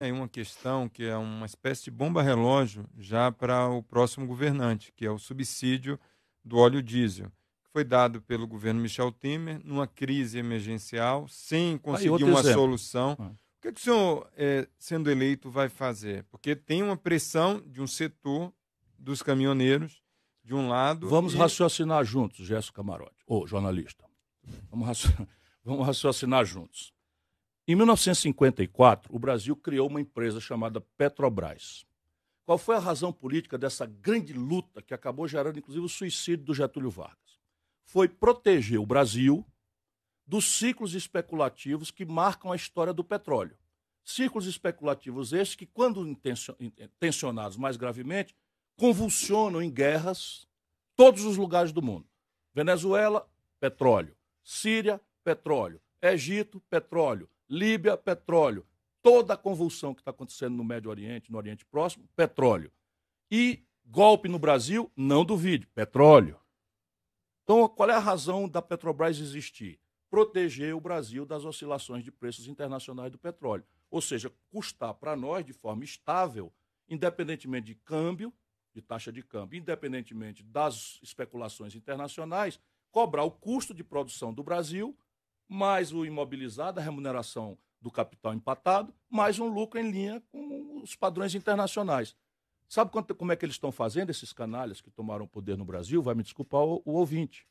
É uma questão que é uma espécie de bomba relógio já para o próximo governante, que é o subsídio do óleo diesel foi dado pelo governo Michel Temer numa crise emergencial, sem tá conseguir ah, uma exemplo. solução. Ah. O que, é que o senhor, eh, sendo eleito, vai fazer? Porque tem uma pressão de um setor dos caminhoneiros, de um lado. Vamos e... raciocinar juntos, Gerson Camarote, ou jornalista. Vamos, raci... Vamos raciocinar juntos. Em 1954, o Brasil criou uma empresa chamada Petrobras. Qual foi a razão política dessa grande luta que acabou gerando, inclusive, o suicídio do Getúlio Vargas? Foi proteger o Brasil dos ciclos especulativos que marcam a história do petróleo. Ciclos especulativos esses que, quando tensionados mais gravemente, convulsionam em guerras todos os lugares do mundo. Venezuela, petróleo. Síria, petróleo. Egito, petróleo. Líbia, petróleo. Toda a convulsão que está acontecendo no Médio Oriente, no Oriente Próximo, petróleo. E golpe no Brasil, não duvide, petróleo. Então, qual é a razão da Petrobras existir? Proteger o Brasil das oscilações de preços internacionais do petróleo. Ou seja, custar para nós, de forma estável, independentemente de câmbio, de taxa de câmbio, independentemente das especulações internacionais, cobrar o custo de produção do Brasil mais o imobilizado, a remuneração do capital empatado, mais um lucro em linha com os padrões internacionais. Sabe quanto, como é que eles estão fazendo, esses canalhas que tomaram o poder no Brasil? Vai me desculpar o, o ouvinte.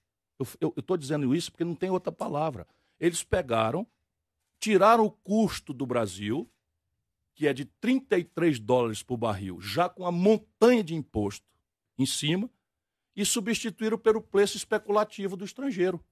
Eu estou dizendo isso porque não tem outra palavra. Eles pegaram, tiraram o custo do Brasil, que é de 33 dólares por barril, já com a montanha de imposto em cima, e substituíram pelo preço especulativo do estrangeiro.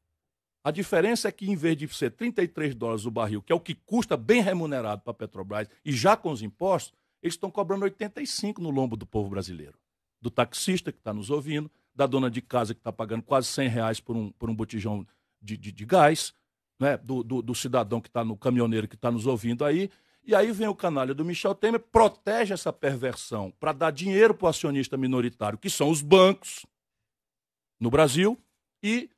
A diferença é que, em vez de ser 33 dólares o barril, que é o que custa bem remunerado para a Petrobras, e já com os impostos, eles estão cobrando 85 no lombo do povo brasileiro. Do taxista que está nos ouvindo, da dona de casa que está pagando quase 100 reais por um, por um botijão de, de, de gás, né? do, do, do cidadão que está no caminhoneiro que está nos ouvindo aí. E aí vem o canalha do Michel Temer, protege essa perversão para dar dinheiro para o acionista minoritário, que são os bancos no Brasil, e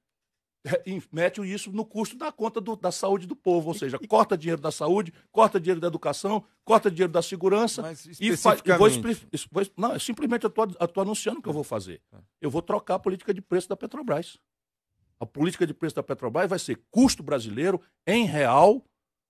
é, mete isso no custo da conta do, da saúde do povo, ou seja, corta dinheiro da saúde, corta dinheiro da educação, corta dinheiro da segurança Mas e, faz, e vou, vou, não, simplesmente eu estou anunciando o que eu vou fazer. É. Eu vou trocar a política de preço da Petrobras. A política de preço da Petrobras vai ser custo brasileiro em real,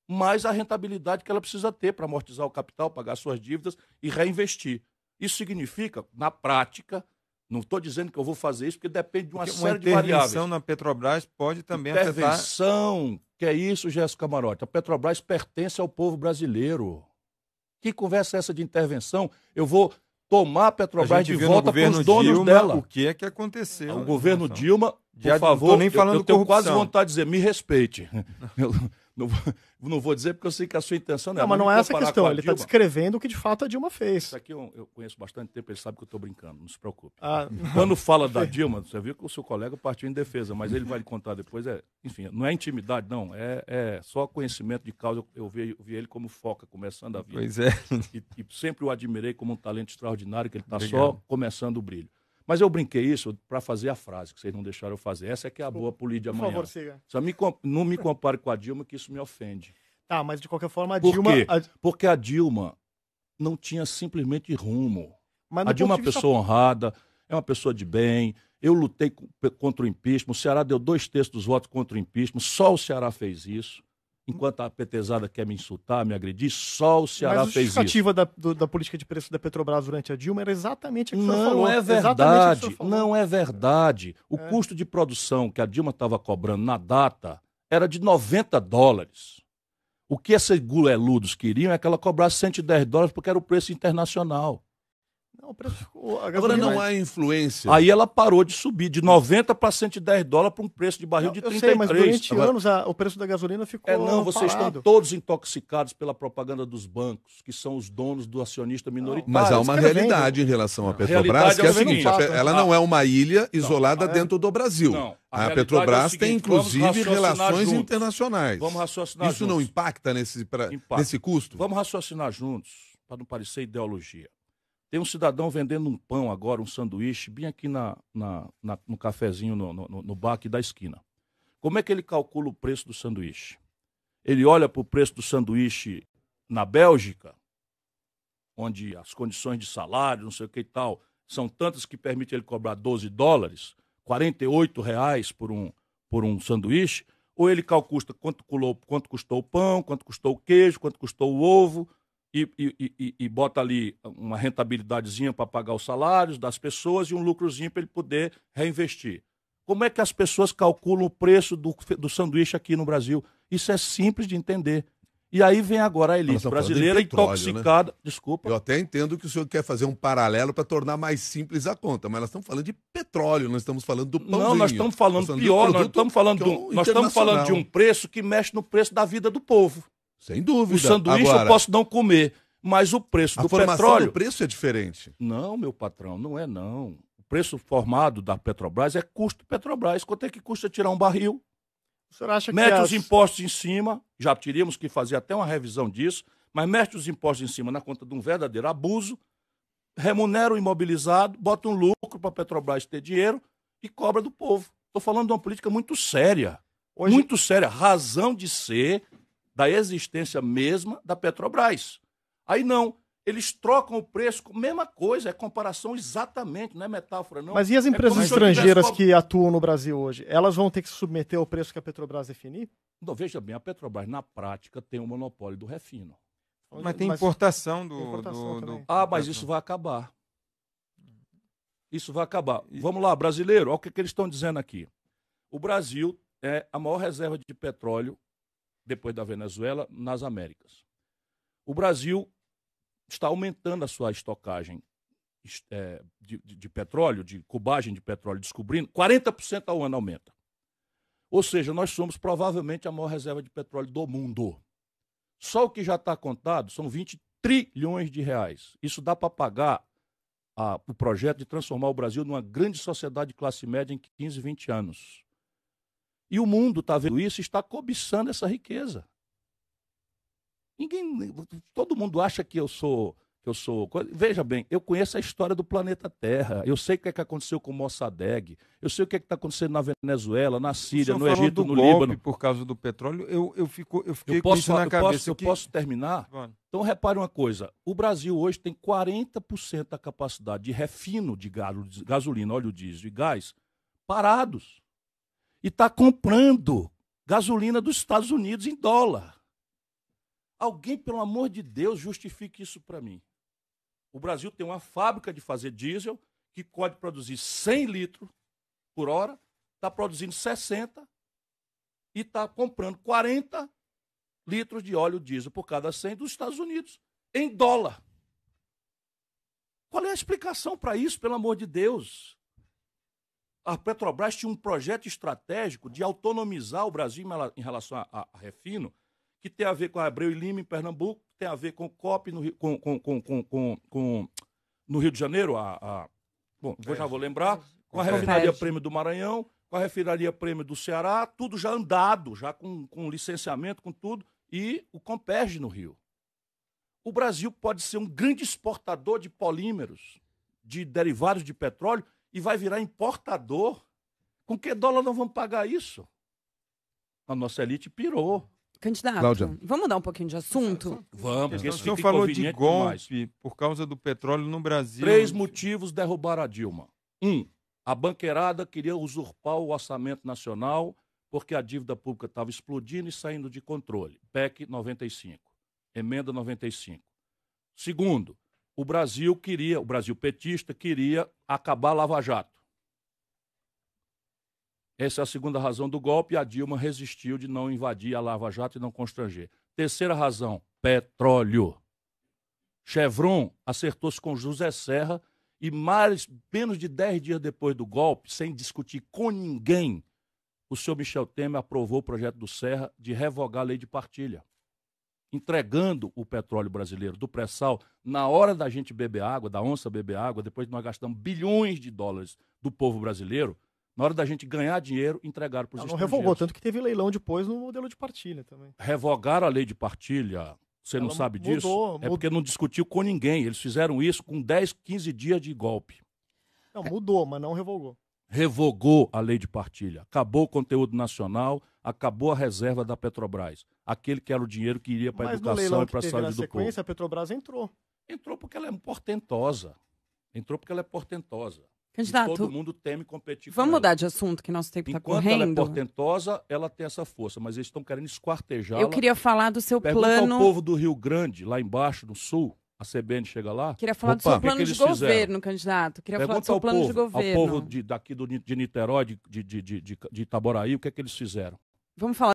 mais a rentabilidade que ela precisa ter para amortizar o capital, pagar suas dívidas e reinvestir. Isso significa, na prática, não estou dizendo que eu vou fazer isso, porque depende de uma, série de variáveis. intervenção na Petrobras pode também intervenção, afetar... Intervenção, que é isso, Jéssica Marotti. A Petrobras pertence ao povo brasileiro. Que conversa é essa de intervenção? Eu vou tomar a Petrobras a de volta para os donos Dilma, dela. O que é que aconteceu? O né, governo Dilma, por favor, nem falando eu, eu tenho quase vontade de dizer, me respeite. Não, não vou dizer porque eu sei que a sua intenção não é. Não, mas não é essa questão. A ele está descrevendo o que de fato a Dilma fez. Isso aqui eu, eu conheço bastante tempo, ele sabe que eu estou brincando, não se preocupe. Ah, tá? Quando fala da Dilma, você viu que o seu colega partiu em defesa, mas ele vai lhe contar depois. É, enfim, não é intimidade, não. É, é só conhecimento de causa. Eu, eu, vi, eu vi, ele como foca, começando a vida. Pois é. E, e, sempre o admirei como um talento extraordinário, que ele está só começando o brilho. Mas eu brinquei isso para fazer a frase, que vocês não deixaram eu fazer. Essa é que é a boa política de amanhã. Por favor, siga. Só me, não me compare com a Dilma, que isso me ofende. Tá, mas de qualquer forma, a Por Dilma. Quê? A... Porque a Dilma não tinha simplesmente rumo. a Dilma é uma pessoa vista... honrada, é uma pessoa de bem. Eu lutei contra o impeachment. O Ceará deu dois terços dos votos contra o impeachment. Só o Ceará fez isso enquanto a petezada quer me insultar, me agredir, só o Ceará fez isso. A justificativa da, do, da política de preço da Petrobras durante a Dilma era exatamente a que não falou. É verdade, não é verdade. O é. custo de produção que a Dilma estava cobrando na data era de 90 dólares. O que esses guleludos queriam é que ela cobrasse 110 dólares porque era o preço internacional. Não, o preço, Agora não mais. há influência. Aí ela parou de subir de 90 para 110 dólares para um preço de barril de 33. Eu sei, mas durante Agora... anos a, o preço da gasolina ficou. É, não, vocês parado. estão todos intoxicados pela propaganda dos bancos, que são os donos do acionista minoritário. Mas há uma realidade em relação à Petrobras, é que é a seguinte: ela não é uma ilha isolada é. dentro do Brasil. Não. A, a é Petrobras é seguinte, tem, inclusive, relações juntos. internacionais. Vamos raciocinar Isso juntos. não impacta nesse, pra, impacta. nesse custo? Vamos raciocinar juntos, para não parecer ideologia. Tem um cidadão vendendo um pão agora, um sanduíche, bem aqui na, na, na no cafezinho, no, no, no bar aqui da esquina. Como é que ele calcula o preço do sanduíche? Ele olha para o preço do sanduíche na Bélgica, onde as condições de salário, não sei o que e tal, são tantas que permite ele cobrar 12 dólares, 48 reais por um, por um sanduíche, ou ele calcula quanto, quanto custou o pão, quanto custou o queijo, quanto custou o ovo, e, e, e, bota ali uma rentabilidadezinha para pagar os salários das pessoas e um lucrozinho para ele poder reinvestir. Como é que as pessoas calculam o preço do, do sanduíche aqui no Brasil? Isso é simples de entender. E aí vem agora a elite brasileira petróleo, né? intoxicada. Né? Desculpa. Eu até entendo que o senhor quer fazer um paralelo para tornar mais simples a conta, mas nós estamos falando de petróleo, nós estamos falando do pãozinho. Não, nós estamos falando pior, nós estamos falando, é um nós estamos falando de um preço que mexe no preço da vida do povo. Sem dúvida. O sanduíche Agora... eu posso não comer, mas o preço a formação do preço é diferente. Não, meu patrão, não é não. O preço formado da Petrobras é custo Petrobras. Quanto é que custa tirar um barril? O senhor acha mete que os impostos em cima, já teríamos que fazer até uma revisão disso, mas mete os impostos em cima na conta de um verdadeiro abuso, remunera o imobilizado, bota um lucro para a Petrobras ter dinheiro e cobra do povo. Estou falando de uma política muito séria. Hoje... Muito séria. Razão de ser da existência mesma da Petrobras. Aí não, eles trocam o preço, mesma coisa, é comparação exatamente, não é metáfora, não. Mas e as é empresas é estrangeiras que atuam no Brasil hoje? Elas vão ter que se submeter ao preço que a Petrobras definir? Não, veja bem, a Petrobras, na prática, tem o um monopólio do refino. Mas tem mas... importação do. Tem importação do, do... Ah, mas isso vai acabar. Isso vai acabar. Vamos lá, brasileiro, olha o que, que eles estão dizendo aqui. O Brasil é a maior reserva de petróleo depois da Venezuela, nas Américas. O Brasil está aumentando a sua estocagem é, de, de, de, petróleo, de cubagem de petróleo, descobrindo, 40% ao ano aumenta. Ou seja, nós somos provavelmente a maior reserva de petróleo do mundo. Só o que já está contado são 20 trilhões de reais. Isso dá para pagar a, o projeto de transformar o Brasil numa grande sociedade de classe média em 15, 20 anos. E o mundo está vendo isso, e está cobiçando essa riqueza. Ninguém, todo mundo acha que eu sou, que eu sou. Veja bem, eu conheço a história do planeta Terra. Eu sei o que, é que aconteceu com Mossadegh. Eu sei o que é está acontecendo na Venezuela, na Síria, tá no Egito, no golpe Líbano. Por causa do petróleo, eu, eu, fico, eu fiquei eu posso, com isso na eu cabeça. Posso, que... Eu posso terminar? Então repare uma coisa: o Brasil hoje tem 40% da capacidade de refino de gasolina, óleo diesel e gás parados e está comprando gasolina dos Estados Unidos em dólar. Alguém, pelo amor de Deus, justifique isso para mim. O Brasil tem uma fábrica de fazer diesel que pode produzir 100 litros por hora, está produzindo 60 e está comprando 40 litros de óleo diesel por cada 100 dos Estados Unidos em dólar. Qual é a explicação para isso, pelo amor de Deus? a Petrobras tinha um projeto estratégico de autonomizar o Brasil em relação a, a refino, que tem a ver com a Abreu e Lima em Pernambuco, que tem a ver com o COP no, com, com, com, com, no Rio de Janeiro, a, a bom, é. já vou é, lembrar, é, é com a refinaria Prêmio do Maranhão, com a refinaria Prêmio do Ceará, tudo já andado, já com, com licenciamento, com tudo, e o Comperge no Rio. O Brasil pode ser um grande exportador de polímeros, de derivados de petróleo, e vai virar importador. Com que dólar nós vamos pagar isso? A nossa elite pirou. Candidato, Cláudia. vamos mudar um pouquinho de assunto? Vamos, porque o senhor falou de golpe demais. por causa do petróleo no Brasil. Três motivos derrubaram a Dilma. Um, a banqueirada queria usurpar o orçamento nacional porque a dívida pública estava explodindo e saindo de controle. PEC 95, emenda 95. Segundo, o Brasil queria, o Brasil petista queria acabar Lava Jato. Essa é a segunda razão do golpe e a Dilma resistiu de não invadir a Lava Jato e não constranger. Terceira razão, petróleo. Chevron acertou-se com José Serra e mais, menos de 10 dias depois do golpe, sem discutir com ninguém, o senhor Michel Temer aprovou o projeto do Serra de revogar a lei de partilha entregando o petróleo brasileiro do pré-sal, na hora da gente beber água, da onça beber água, depois de nós gastamos bilhões de dólares do povo brasileiro, na hora da gente ganhar dinheiro, entregaram para os estrangeiros. Não revogou, tanto que teve leilão depois no modelo de partilha também. Revogaram a lei de partilha, você Ela não sabe mudou, disso? É mudou. É porque não discutiu com ninguém. Eles fizeram isso com 10, 15 dias de golpe. Não, mudou, mas não revogou revogou a lei de partilha, acabou o conteúdo nacional, acabou a reserva da Petrobras, aquele que era o dinheiro que iria para a educação e para a saúde do povo. a Petrobras entrou. Entrou porque ela é portentosa. Entrou porque ela é portentosa. Candidato, e todo mundo teme competir Vamos mudar de assunto, que nosso tempo está correndo. Enquanto ela é portentosa, ela tem essa força, mas eles estão querendo esquartejá-la. Eu queria falar do seu Pergunta plano... o povo do Rio Grande, lá embaixo, no sul, a CBN chega lá. Queria falar opa, do seu plano que que de governo, fizeram? candidato. Queria Pergunta falar do seu plano povo, de governo. o povo de, daqui do, de Niterói, de, de, de, de, de Itaboraí, o que é que eles fizeram? Vamos falar.